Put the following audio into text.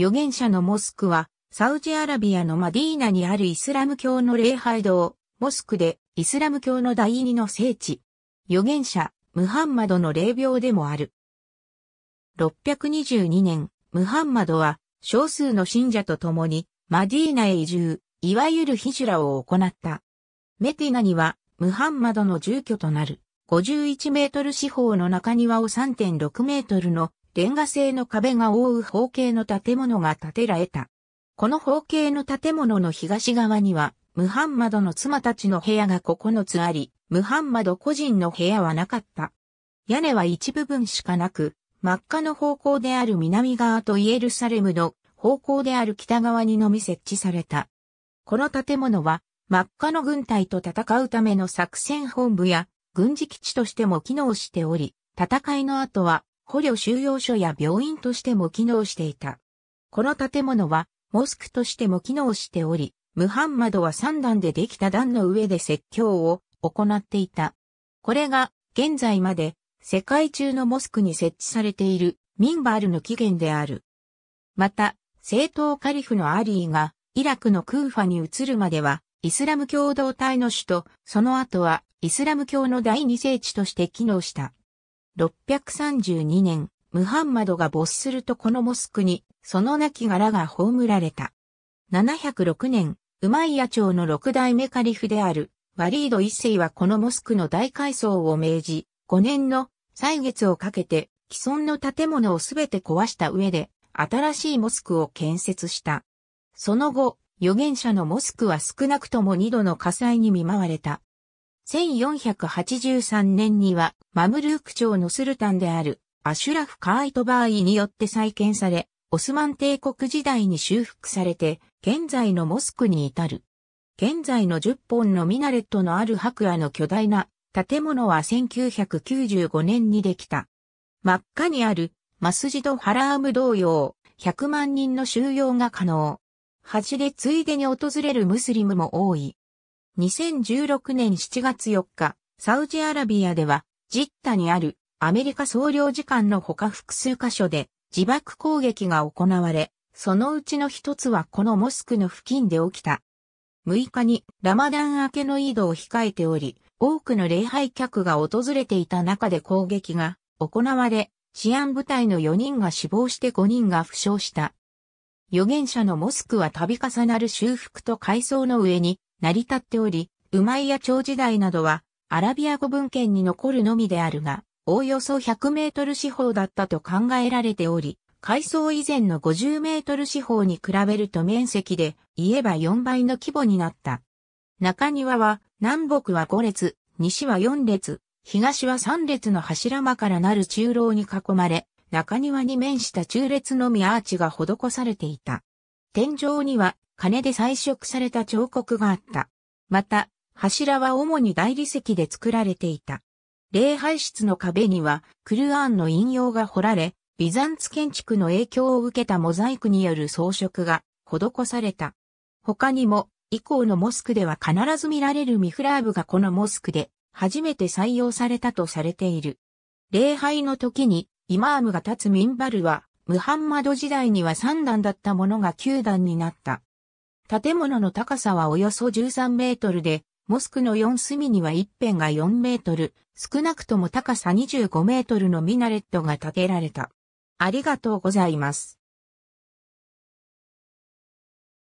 預言者のモスクは、サウジアラビアのマディーナにあるイスラム教の礼拝堂、モスクでイスラム教の第二の聖地。預言者、ムハンマドの霊廟でもある。622年、ムハンマドは少数の信者と共にマディーナへ移住、いわゆるヒジュラを行った。メティナにはムハンマドの住居となる51メートル四方の中庭を3.6メートルのレンガ製の壁が覆う方形の建物が建てられた。この方形の建物の東側には、ムハンマドの妻たちの部屋が9つあり、ムハンマド個人の部屋はなかった。屋根は一部分しかなく、真っ赤の方向である南側とイエルサレムの方向である北側にのみ設置された。この建物は、真っ赤の軍隊と戦うための作戦本部や軍事基地としても機能しており、戦いの後は捕虜収容所や病院としても機能していた。この建物は、モスクとしても機能しており、ムハンマドは3段でできた段の上で説教を行っていた。これが、現在まで、世界中のモスクに設置されている、ミンバールの起源である。また、政党カリフのアリーが、イラクのクーファに移るまでは、イスラム共同体の首都、その後は、イスラム教の第二聖地として機能した。632年、ムハンマドが没するとこのモスクに、その亡き柄が葬られた。706年、ウマイヤ朝の六代目カリフである、ワリード一世はこのモスクの大改装を命じ、5年の歳月をかけて、既存の建物をすべて壊した上で、新しいモスクを建設した。その後、預言者のモスクは少なくとも2度の火災に見舞われた。1483年にはマムルーク朝のスルタンであるアシュラフ・カーイトバーイによって再建され、オスマン帝国時代に修復されて、現在のモスクに至る。現在の10本のミナレットのある白亜の巨大な建物は1995年にできた。真っ赤にあるマスジド・ハラーム同様、100万人の収容が可能。端でついでに訪れるムスリムも多い。2016年7月4日、サウジアラビアでは、ジッタにあるアメリカ総領事館のほか複数箇所で自爆攻撃が行われ、そのうちの一つはこのモスクの付近で起きた。6日にラマダン明けの移動を控えており、多くの礼拝客が訪れていた中で攻撃が行われ、治安部隊の4人が死亡して5人が負傷した。預言者のモスクは度重なる修復と改装の上に成り立っており、ウマイヤ朝時代などはアラビア語文献に残るのみであるが、おおよそ100メートル四方だったと考えられており、階層以前の50メートル四方に比べると面積で言えば4倍の規模になった。中庭は南北は5列、西は4列、東は3列の柱間からなる中楼に囲まれ、中庭に面した中列のみアーチが施されていた。天井には金で彩色された彫刻があった。また、柱は主に大理石で作られていた。礼拝室の壁には、クルアンの引用が彫られ、ビザンツ建築の影響を受けたモザイクによる装飾が施された。他にも、以降のモスクでは必ず見られるミフラーブがこのモスクで初めて採用されたとされている。礼拝の時にイマームが立つミンバルは、ムハンマド時代には3段だったものが9段になった。建物の高さはおよそ13メートルで、モスクの4隅には一辺が4メートル、少なくとも高さ25メートルのミナレットが建てられた。ありがとうございます。